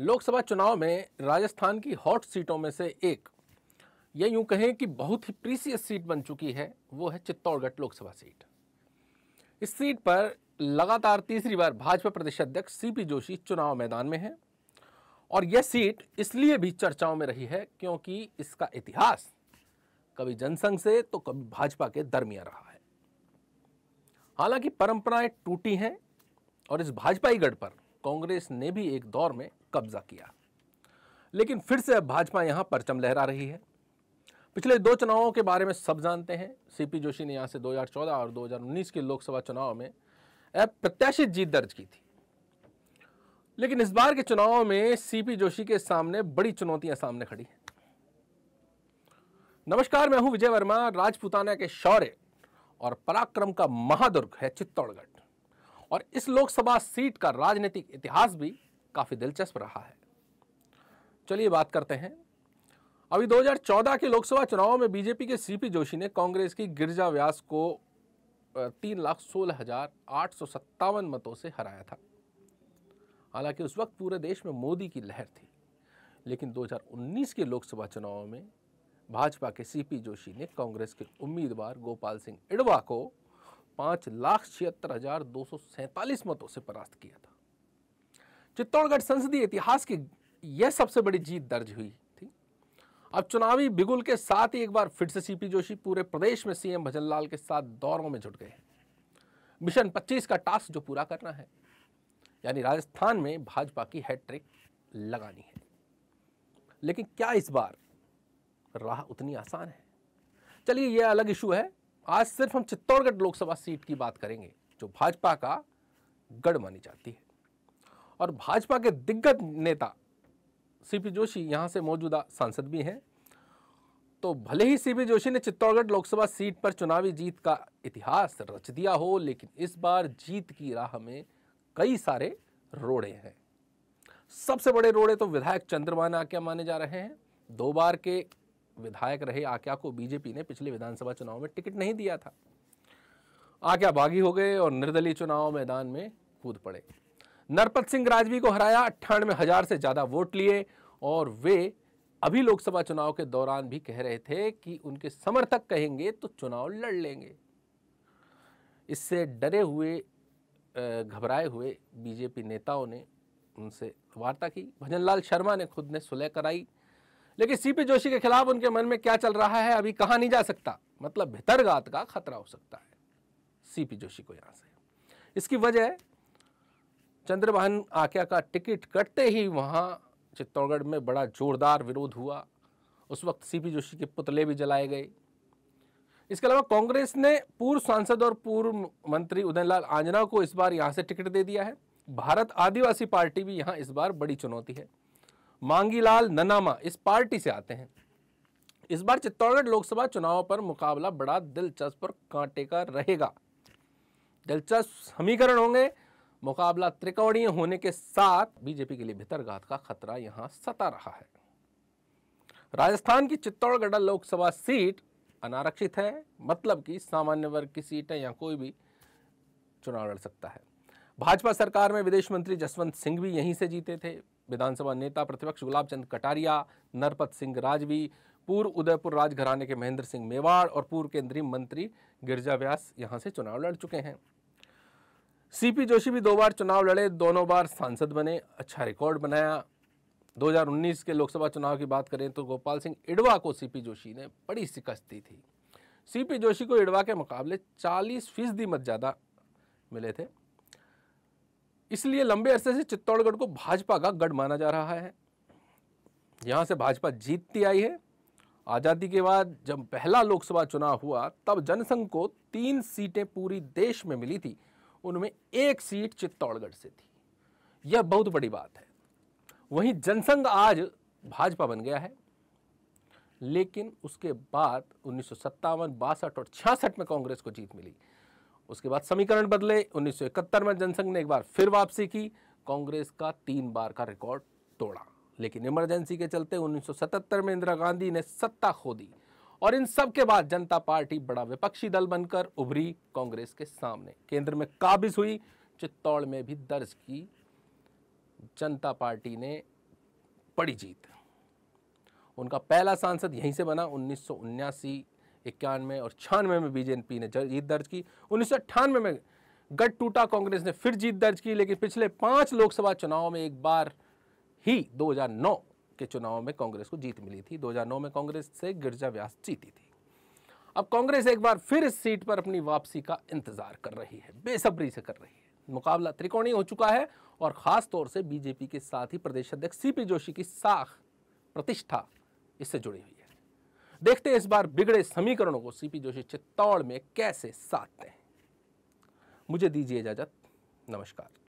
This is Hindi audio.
लोकसभा चुनाव में राजस्थान की हॉट सीटों में से एक ये यूं कहें कि बहुत ही प्रीसियस सीट बन चुकी है वो है चित्तौड़गढ़ लोकसभा सीट इस सीट पर लगातार तीसरी बार भाजपा प्रदेश अध्यक्ष सीपी जोशी चुनाव मैदान में हैं और यह सीट इसलिए भी चर्चाओं में रही है क्योंकि इसका इतिहास कभी जनसंघ से तो कभी भाजपा के दरमियान रहा है हालांकि परंपराएं टूटी हैं और इस भाजपाई गढ़ पर कांग्रेस ने भी एक दौर में कब्जा किया लेकिन फिर से भाजपा यहां परचम लहरा रही है पिछले दो चुनावों के बारे में सब जानते हैं सीपी जोशी ने यहां से 2014 और 2019 के लोकसभा चुनाव में अप्रत्याशित जीत दर्ज की थी लेकिन इस बार के चुनाव में सीपी जोशी के सामने बड़ी चुनौतियां सामने खड़ी हैं नमस्कार मैं हूं विजय वर्मा राजपूताना के शौर्य और पराक्रम का महादुर्ग है चित्तौड़गढ़ और इस लोकसभा सीट का राजनीतिक इतिहास भी काफ़ी दिलचस्प रहा है चलिए बात करते हैं अभी 2014 के लोकसभा चुनाव में बीजेपी के सीपी जोशी ने कांग्रेस की गिरजा व्यास को तीन लाख सोलह हजार आठ सौ सत्तावन मतों से हराया था हालांकि उस वक्त पूरे देश में मोदी की लहर थी लेकिन 2019 के लोकसभा चुनाव में भाजपा के सीपी जोशी ने कांग्रेस के उम्मीदवार गोपाल सिंह इडवा को पाँच लाख छिहत्तर हजार दो सौ सैंतालीस मतों से परास्त किया था चित्तौड़गढ़ संसदीय इतिहास की यह सबसे बड़ी जीत दर्ज हुई थी अब चुनावी बिगुल के साथ ही एक बार फिर से सीपी जोशी पूरे प्रदेश में सीएम भजन लाल के साथ दौरों में जुट गए हैं मिशन 25 का टास्क जो पूरा करना है यानी राजस्थान में भाजपा की हैट्रिक लगानी है लेकिन क्या इस बार राह उतनी आसान है चलिए यह अलग इशू है आज सिर्फ हम चित्तौड़गढ़ लोकसभा सीट की बात करेंगे जो भाजपा का गढ़ मानी जाती है और भाजपा के दिग्गज नेता सीपी जोशी यहां से मौजूदा सांसद भी हैं तो भले ही सीपी जोशी ने चित्तौड़गढ़ लोकसभा सीट पर चुनावी जीत का इतिहास रच दिया हो लेकिन इस बार जीत की राह में कई सारे रोड़े हैं सबसे बड़े रोड़े तो विधायक चंद्रमान आक्या माने जा रहे हैं दो बार के विधायक रहे आक्या को बीजेपी ने पिछले विधानसभा चुनाव में टिकट नहीं दिया था आक्या बागी हो गए और निर्दलीय चुनाव मैदान में कूद पड़े नरपत सिंह राजवी को हराया अट्ठानवे हजार से ज्यादा वोट लिए और वे अभी लोकसभा चुनाव के दौरान भी कह रहे थे कि उनके समर्थक कहेंगे तो चुनाव लड़ लेंगे इससे डरे हुए घबराए हुए बीजेपी नेताओं ने उनसे वार्ता की भजनलाल शर्मा ने खुद ने सुलह कराई लेकिन सीपी जोशी के खिलाफ उनके मन में क्या चल रहा है अभी कहा नहीं जा सकता मतलब भितरघात का खतरा हो सकता है सीपी जोशी को यहां से इसकी वजह चंद्रवाहन आख्या का टिकट कटते ही वहाँ चित्तौड़गढ़ में बड़ा जोरदार विरोध हुआ उस वक्त सीपी जोशी के पुतले भी जलाए गए इसके अलावा कांग्रेस ने पूर्व सांसद और पूर्व मंत्री उदयलाल आंजना को इस बार यहाँ से टिकट दे दिया है भारत आदिवासी पार्टी भी यहाँ इस बार बड़ी चुनौती है मांगीलाल ननामा इस पार्टी से आते हैं इस बार चित्तौड़गढ़ लोकसभा चुनाव पर मुकाबला बड़ा दिलचस्प और कांटे का रहेगा दिलचस्प समीकरण होंगे मुकाबला त्रिकोणीय होने के साथ बीजेपी के लिए भीतरघात का खतरा यहां सता रहा है राजस्थान की चित्तौड़गढ़ लोकसभा सीट अनारक्षित है मतलब कि सामान्य वर्ग की सीट है या कोई भी चुनाव लड़ सकता है भाजपा सरकार में विदेश मंत्री जसवंत सिंह भी यहीं से जीते थे विधानसभा नेता प्रतिपक्ष गुलाब चंद कटारिया नरपत सिंह राजवी पूर्व उदयपुर राजघराने के महेंद्र सिंह मेवाड़ और पूर्व केंद्रीय मंत्री गिरजा व्यास यहां से चुनाव लड़ चुके हैं सीपी जोशी भी दो बार चुनाव लड़े दोनों बार सांसद बने अच्छा रिकॉर्ड बनाया 2019 के लोकसभा चुनाव की बात करें तो गोपाल सिंह इडवा को सीपी जोशी ने बड़ी शिकस्त दी थी सीपी जोशी को इडवा के मुकाबले 40 फीसदी मत ज़्यादा मिले थे इसलिए लंबे अरसे से चित्तौड़गढ़ को भाजपा का गढ़ माना जा रहा है यहाँ से भाजपा जीतती आई है आज़ादी के बाद जब पहला लोकसभा चुनाव हुआ तब जनसंघ को तीन सीटें पूरी देश में मिली थी उनमें एक सीट चित्तौड़गढ़ से थी यह बहुत बड़ी बात है वहीं जनसंघ आज भाजपा बन गया है लेकिन उसके बाद उन्नीस सौ सत्तावन बासठ और छियासठ में कांग्रेस को जीत मिली उसके बाद समीकरण बदले 1971 में जनसंघ ने एक बार फिर वापसी की कांग्रेस का तीन बार का रिकॉर्ड तोड़ा लेकिन इमरजेंसी के चलते 1977 में इंदिरा गांधी ने सत्ता खो दी और इन सब के बाद जनता पार्टी बड़ा विपक्षी दल बनकर उभरी कांग्रेस के सामने केंद्र में काबिज हुई चित्तौड़ में भी दर्ज की जनता पार्टी ने बड़ी जीत उनका पहला सांसद यहीं से बना उन्नीस सौ इक्यानवे और छियानवे में बीजेपी ने जीत दर्ज की उन्नीस में गट टूटा कांग्रेस ने फिर जीत दर्ज की लेकिन पिछले पांच लोकसभा चुनाव में एक बार ही 2009 के चुनाव में कांग्रेस को जीत मिली थी 2009 में कांग्रेस से गिरजा व्यास जीती थी अब कांग्रेस एक बार फिर इस सीट पर अपनी वापसी का इंतजार कर रही है बेसब्री से कर रही है मुकाबला त्रिकोणीय हो चुका है और खास तौर से बीजेपी के साथ ही प्रदेश अध्यक्ष सीपी जोशी की साख प्रतिष्ठा इससे जुड़ी हुई है देखते हैं इस बार बिगड़े समीकरणों को सीपी जोशी चित्तौड़ में कैसे साधते हैं मुझे दीजिए इजाजत नमस्कार